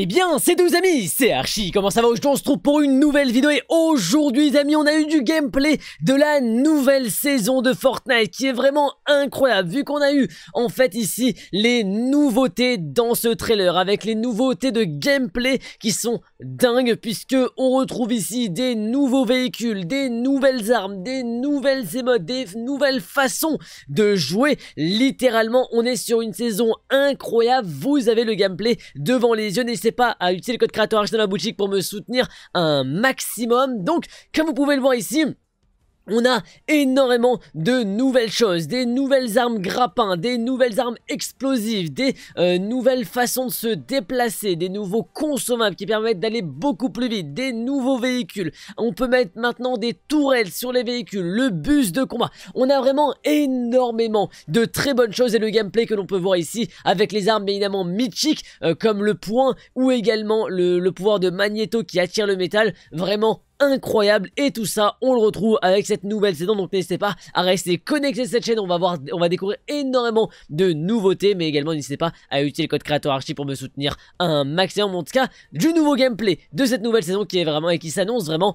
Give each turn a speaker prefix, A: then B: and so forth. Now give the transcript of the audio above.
A: Eh bien, c'est deux amis, c'est Archie, comment ça va Aujourd'hui on se trouve pour une nouvelle vidéo et aujourd'hui amis on a eu du gameplay de la nouvelle saison de Fortnite qui est vraiment incroyable vu qu'on a eu en fait ici les nouveautés dans ce trailer avec les nouveautés de gameplay qui sont dingues puisque on retrouve ici des nouveaux véhicules, des nouvelles armes, des nouvelles émotes, des nouvelles façons de jouer littéralement on est sur une saison incroyable, vous avez le gameplay devant les yeux pas à utiliser le code créateur dans la boutique pour me soutenir un maximum. Donc, comme vous pouvez le voir ici, on a énormément de nouvelles choses, des nouvelles armes grappins, des nouvelles armes explosives, des euh, nouvelles façons de se déplacer, des nouveaux consommables qui permettent d'aller beaucoup plus vite, des nouveaux véhicules. On peut mettre maintenant des tourelles sur les véhicules, le bus de combat. On a vraiment énormément de très bonnes choses et le gameplay que l'on peut voir ici avec les armes évidemment mythiques euh, comme le point ou également le, le pouvoir de magnéto qui attire le métal, vraiment incroyable et tout ça on le retrouve avec cette nouvelle saison donc n'hésitez pas à rester connecté à cette chaîne on va voir on va découvrir énormément de nouveautés mais également n'hésitez pas à utiliser le code créateur archi pour me soutenir un maximum en tout cas du nouveau gameplay de cette nouvelle saison qui est vraiment et qui s'annonce vraiment